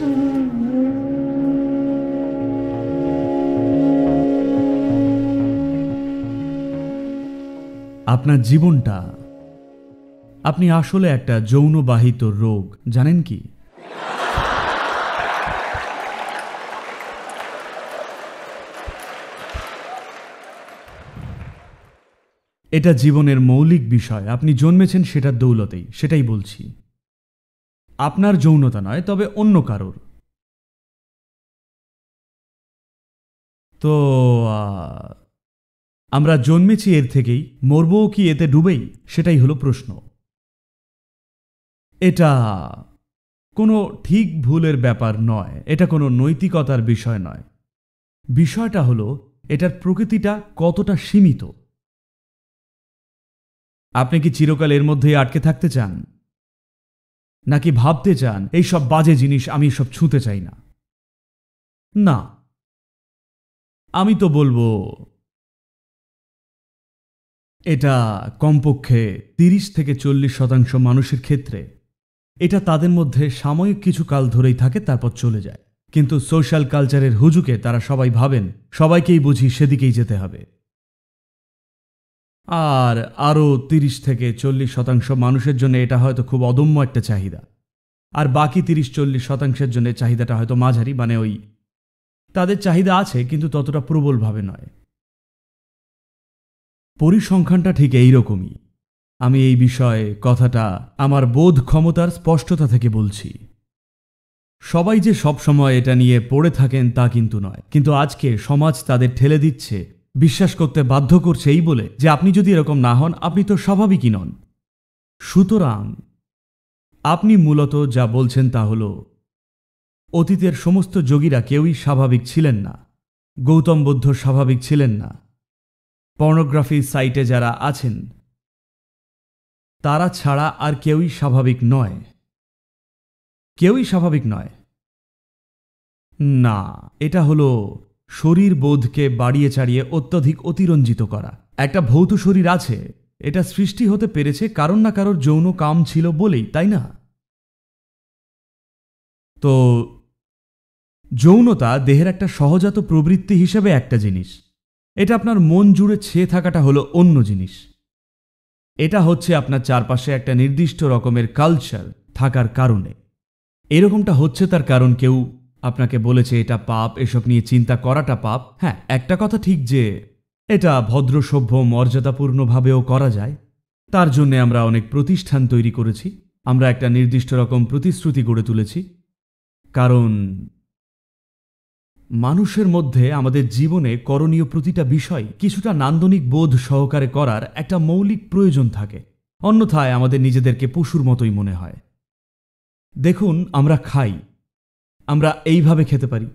আপনার জীবনটা আপনি আসলে একটা যৌনবাহিত রোগ জানেন কি এটা জীবনের মৌলিক বিষয় আপনি জন্মেছেন সেটার দৌলতেই সেটাই বলছি আপনার যৌনতা নয় তবে অন্য কারোর তো আমরা জন্মেছি এর থেকেই মরবও কি এতে ডুবেই সেটাই হলো প্রশ্ন এটা কোনো ঠিক ভুলের ব্যাপার নয় এটা কোনো নৈতিকতার বিষয় নয় বিষয়টা হলো এটার প্রকৃতিটা কতটা সীমিত আপনি কি চিরকাল এর মধ্যেই আটকে থাকতে চান নাকি ভাবতে চান এই সব বাজে জিনিস আমি সব ছুঁতে চাই না না আমি তো বলবো এটা কমপক্ষে তিরিশ থেকে চল্লিশ শতাংশ মানুষের ক্ষেত্রে এটা তাদের মধ্যে সাময়িক কিছু কাল ধরেই থাকে তারপর চলে যায় কিন্তু সোশ্যাল কালচারের হুজুকে তারা সবাই ভাবেন সবাইকেই বুঝি সেদিকেই যেতে হবে আর আরও তিরিশ থেকে চল্লিশ শতাংশ মানুষের জন্য এটা হয়তো খুব অদম্য একটা চাহিদা আর বাকি তিরিশ চল্লিশ শতাংশের জন্য চাহিদাটা হয়তো মাঝারি মানে ওই তাদের চাহিদা আছে কিন্তু ততটা প্রবলভাবে নয় পরিসংখ্যানটা ঠিক এইরকমই আমি এই বিষয়ে কথাটা আমার বোধ ক্ষমতার স্পষ্টতা থেকে বলছি সবাই যে সবসময় এটা নিয়ে পড়ে থাকেন তা কিন্তু নয় কিন্তু আজকে সমাজ তাদের ঠেলে দিচ্ছে বিশ্বাস করতে বাধ্য করছে এই বলে যে আপনি যদি এরকম না হন আপনি তো স্বাভাবিকই নন সুতরাং আপনি মূলত যা বলছেন তা হল অতীতের সমস্ত যোগীরা কেউই স্বাভাবিক ছিলেন না গৌতম বুদ্ধ স্বাভাবিক ছিলেন না পর্নোগ্রাফি সাইটে যারা আছেন তারা ছাড়া আর কেউই স্বাভাবিক নয় কেউই স্বাভাবিক নয় না এটা হলো শরীর বোধকে বাড়িয়ে চাড়িয়ে অত্যধিক অতিরঞ্জিত করা একটা ভৌত শরীর আছে এটা সৃষ্টি হতে পেরেছে কারণ না কারোর যৌন কাম ছিল বলেই তাই না তো যৌনতা দেহের একটা সহজাত প্রবৃত্তি হিসেবে একটা জিনিস এটা আপনার মন জুড়ে ছেয়ে থাকাটা হলো অন্য জিনিস এটা হচ্ছে আপনার চারপাশে একটা নির্দিষ্ট রকমের কালচার থাকার কারণে এরকমটা হচ্ছে তার কারণ কেউ আপনাকে বলেছে এটা পাপ এসব নিয়ে চিন্তা করাটা পাপ হ্যাঁ একটা কথা ঠিক যে এটা ভদ্র সভ্য মর্যাদাপূর্ণভাবেও করা যায় তার জন্য আমরা অনেক প্রতিষ্ঠান তৈরি করেছি আমরা একটা নির্দিষ্ট রকম প্রতিশ্রুতি গড়ে তুলেছি কারণ মানুষের মধ্যে আমাদের জীবনে করণীয় প্রতিটা বিষয় কিছুটা নান্দনিক বোধ সহকারে করার একটা মৌলিক প্রয়োজন থাকে অন্যথায় আমাদের নিজেদেরকে পশুর মতোই মনে হয় দেখুন আমরা খাই আমরা এইভাবে খেতে পারি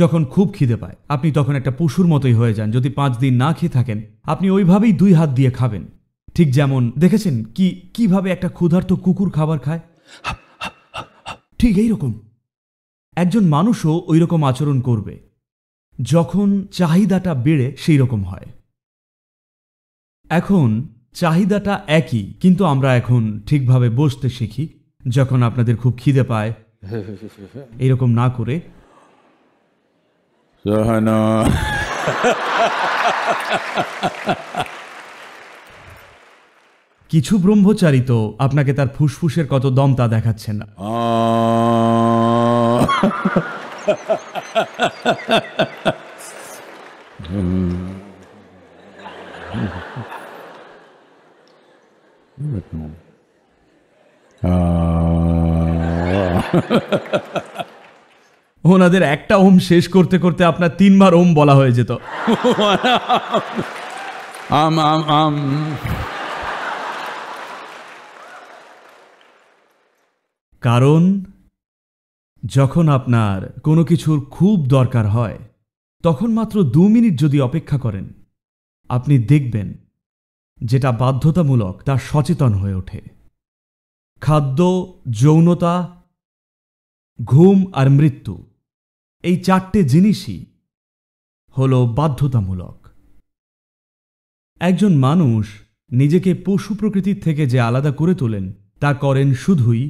যখন খুব খিদে পায় আপনি তখন একটা পশুর মতোই হয়ে যান যদি পাঁচ দিন না খেয়ে থাকেন আপনি ওইভাবেই দুই হাত দিয়ে খাবেন ঠিক যেমন দেখেছেন কি কিভাবে একটা ক্ষুধার্ত কুকুর খাবার খায় ঠিক এই রকম একজন মানুষও ওই রকম আচরণ করবে যখন চাহিদাটা বেড়ে সেই রকম হয় এখন চাহিদাটা একই কিন্তু আমরা এখন ঠিকভাবে বসতে শিখি যখন আপনাদের খুব খিদে পায় এইরকম না করে কিছু ব্রহ্মচারী তো আপনাকে তার ফুসফুসের কত দম তা দেখাচ্ছেন না ওনাদের একটা ওম শেষ করতে করতে আপনার তিনবার ওম বলা হয়ে যেত আম আম আম কারণ যখন আপনার কোনো কিছুর খুব দরকার হয় তখন মাত্র দু মিনিট যদি অপেক্ষা করেন আপনি দেখবেন যেটা বাধ্যতামূলক তা সচেতন হয়ে ওঠে খাদ্য যৌনতা ঘুম আর মৃত্যু এই চারটে জিনিসই হল বাধ্যতামূলক একজন মানুষ নিজেকে পশু প্রকৃতির থেকে যে আলাদা করে তোলেন তা করেন শুধুই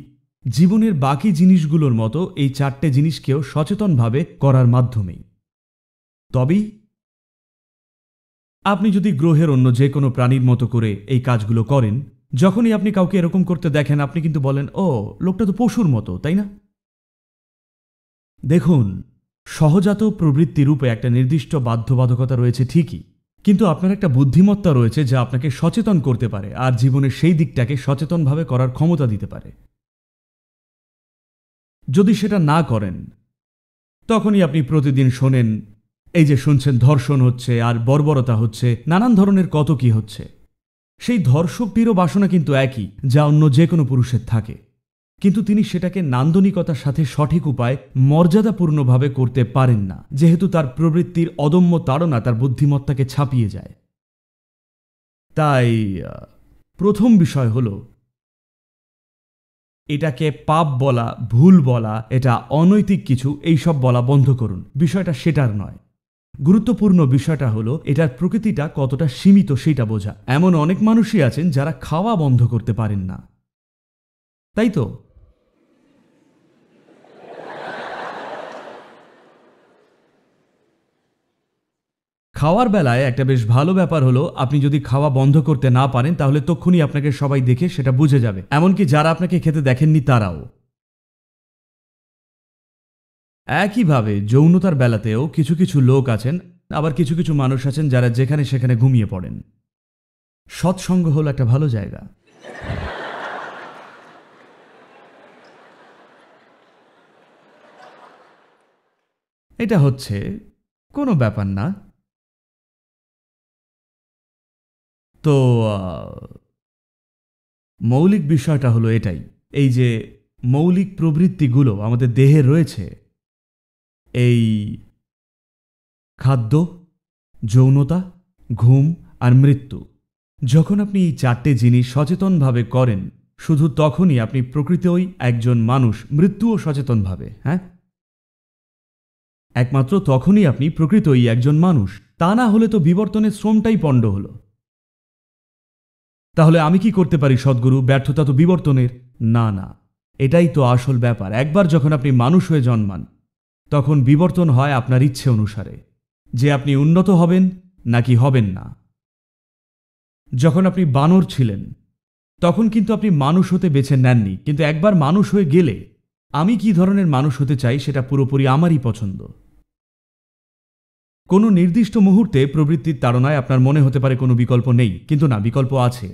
জীবনের বাকি জিনিসগুলোর মতো এই চারটে জিনিসকেও সচেতনভাবে করার মাধ্যমেই তবেই আপনি যদি গ্রহের অন্য যে কোনো প্রাণীর মতো করে এই কাজগুলো করেন যখনই আপনি কাউকে এরকম করতে দেখেন আপনি কিন্তু বলেন ও লোকটা তো পশুর মতো তাই না দেখুন সহজাত প্রবৃত্তিরূপে একটা নির্দিষ্ট বাধ্যবাধকতা রয়েছে ঠিকই কিন্তু আপনার একটা বুদ্ধিমত্তা রয়েছে যা আপনাকে সচেতন করতে পারে আর জীবনের সেই দিকটাকে সচেতনভাবে করার ক্ষমতা দিতে পারে যদি সেটা না করেন তখনই আপনি প্রতিদিন শোনেন এই যে শুনছেন ধর্ষণ হচ্ছে আর বর্বরতা হচ্ছে নানান ধরনের কত কি হচ্ছে সেই ধর্ষকটিরও বাসনা কিন্তু একই যা অন্য যে কোনো পুরুষের থাকে কিন্তু তিনি সেটাকে নান্দনিকতার সাথে সঠিক উপায় মর্যাদাপূর্ণভাবে করতে পারেন না যেহেতু তার প্রবৃত্তির অদম্য তাড়না তার বুদ্ধিমত্তাকে ছাপিয়ে যায় তাই প্রথম বিষয় হল এটাকে পাপ বলা ভুল বলা এটা অনৈতিক কিছু এইসব বলা বন্ধ করুন বিষয়টা সেটার নয় গুরুত্বপূর্ণ বিষয়টা হলো এটার প্রকৃতিটা কতটা সীমিত সেটা বোঝা এমন অনেক মানুষই আছেন যারা খাওয়া বন্ধ করতে পারেন না তাই তো খাওয়ার বেলায় একটা বেশ ভালো ব্যাপার হলো আপনি যদি খাওয়া বন্ধ করতে না পারেন তাহলে তক্ষুনি আপনাকে সবাই দেখে সেটা বুঝে যাবে এমনকি যারা আপনাকে খেতে দেখেননি তারাও একইভাবে যৌনতার বেলাতেও কিছু কিছু লোক আছেন আবার কিছু কিছু মানুষ আছেন যারা যেখানে সেখানে ঘুমিয়ে পড়েন সৎসঙ্গ হলো একটা ভালো জায়গা এটা হচ্ছে কোনো ব্যাপার না তো মৌলিক বিষয়টা হলো এটাই এই যে মৌলিক প্রবৃত্তিগুলো আমাদের দেহে রয়েছে এই খাদ্য যৌনতা ঘুম আর মৃত্যু যখন আপনি এই চারটে জিনিস সচেতনভাবে করেন শুধু তখনই আপনি প্রকৃতই একজন মানুষ মৃত্যুও সচেতনভাবে হ্যাঁ একমাত্র তখনই আপনি প্রকৃতই একজন মানুষ তা না হলে তো বিবর্তনের শ্রমটাই পণ্ড হলো তাহলে আমি কি করতে পারি সদ্গুরু ব্যর্থতা তো বিবর্তনের না না এটাই তো আসল ব্যাপার একবার যখন আপনি মানুষ হয়ে জন্মান তখন বিবর্তন হয় আপনার ইচ্ছে অনুসারে যে আপনি উন্নত হবেন নাকি হবেন না যখন আপনি বানর ছিলেন তখন কিন্তু আপনি মানুষ হতে বেছে নেননি কিন্তু একবার মানুষ হয়ে গেলে আমি কি ধরনের মানুষ হতে চাই সেটা পুরোপুরি আমারই পছন্দ কোনো নির্দিষ্ট মুহূর্তে প্রবৃত্তির তাড়নায় আপনার মনে হতে পারে কোনো বিকল্প নেই কিন্তু না বিকল্প আছে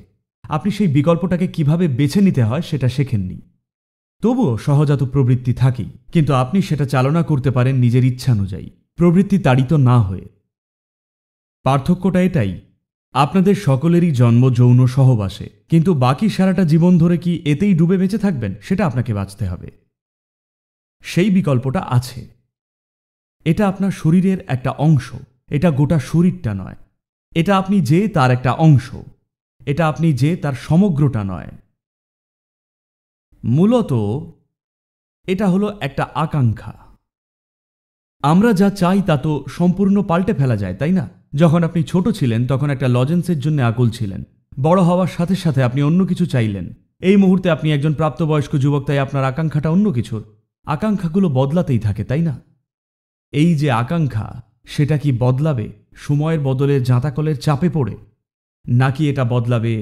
আপনি সেই বিকল্পটাকে কিভাবে বেছে নিতে হয় সেটা শেখেননি তবুও সহজাত প্রবৃত্তি থাকেই কিন্তু আপনি সেটা চালনা করতে পারেন নিজের ইচ্ছানুযায়ী প্রবৃত্তি তাড়িত না হয়ে পার্থক্যটা এটাই আপনাদের সকলেরই জন্ম যৌন সহবাসে কিন্তু বাকি সারাটা জীবন ধরে কি এতেই ডুবে বেঁচে থাকবেন সেটা আপনাকে বাঁচতে হবে সেই বিকল্পটা আছে এটা আপনার শরীরের একটা অংশ এটা গোটা শরীরটা নয় এটা আপনি যে তার একটা অংশ এটা আপনি যে তার সমগ্রটা নয় মূলত এটা হলো একটা আকাঙ্ক্ষা আমরা যা চাই তা তো সম্পূর্ণ পাল্টে ফেলা যায় তাই না যখন আপনি ছোট ছিলেন তখন একটা লজেন্সের জন্য আকুল ছিলেন বড় হওয়ার সাথে সাথে আপনি অন্য কিছু চাইলেন এই মুহূর্তে আপনি একজন প্রাপ্তবয়স্ক যুবক তাই আপনার আকাঙ্ক্ষাটা অন্য কিছুর আকাঙ্ক্ষাগুলো বদলাতেই থাকে তাই না এই যে আকাঙ্ক্ষা সেটা কি বদলাবে সময়ের বদলে জাঁতাকলের চাপে পড়ে নাকি এটা বদলাবে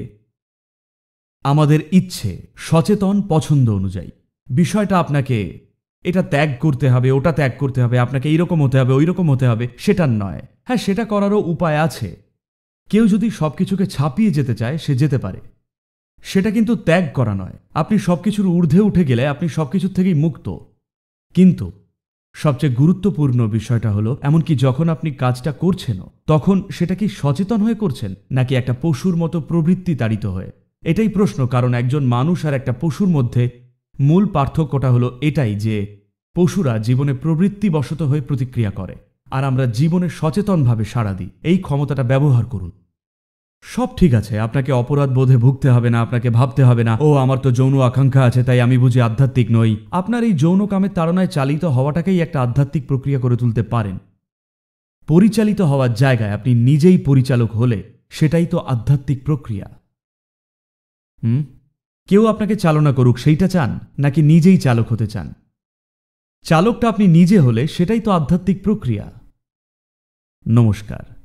আমাদের ইচ্ছে সচেতন পছন্দ অনুযায়ী বিষয়টা আপনাকে এটা ত্যাগ করতে হবে ওটা ত্যাগ করতে হবে আপনাকে এইরকম হতে হবে ওই রকম হতে হবে সেটার নয় হ্যাঁ সেটা করারও উপায় আছে কেউ যদি সব কিছুকে ছাপিয়ে যেতে চায় সে যেতে পারে সেটা কিন্তু ত্যাগ করা নয় আপনি সব কিছুর ঊর্ধ্বে উঠে গেলে আপনি সব কিছুর থেকেই মুক্ত কিন্তু সবচেয়ে গুরুত্বপূর্ণ বিষয়টা হলো এমনকি যখন আপনি কাজটা করছেন তখন সেটা কি সচেতন হয়ে করছেন নাকি একটা পশুর মতো প্রবৃত্তি তাড়িত হয়ে এটাই প্রশ্ন কারণ একজন মানুষ আর একটা পশুর মধ্যে মূল পার্থক্যটা হলো এটাই যে পশুরা জীবনে প্রবৃত্তিবশত হয়ে প্রতিক্রিয়া করে আর আমরা জীবনে সচেতনভাবে সাড়া দিই এই ক্ষমতাটা ব্যবহার করুন সব ঠিক আছে আপনাকে অপরাধ বোধে ভুগতে হবে না আপনাকে ভাবতে হবে না ও আমার তো যৌন আকাঙ্ক্ষা আছে তাই আমি বুঝি আধ্যাত্মিক নই আপনার এই যৌন কামের তাড়নায় চালিত হওয়াটাকেই একটা আধ্যাত্মিক প্রক্রিয়া করে তুলতে পারেন পরিচালিত হওয়ার জায়গায় আপনি নিজেই পরিচালক হলে সেটাই তো আধ্যাত্মিক প্রক্রিয়া হুম কেউ আপনাকে চালনা করুক সেইটা চান নাকি নিজেই চালক হতে চান চালকটা আপনি নিজে হলে সেটাই তো আধ্যাত্মিক প্রক্রিয়া নমস্কার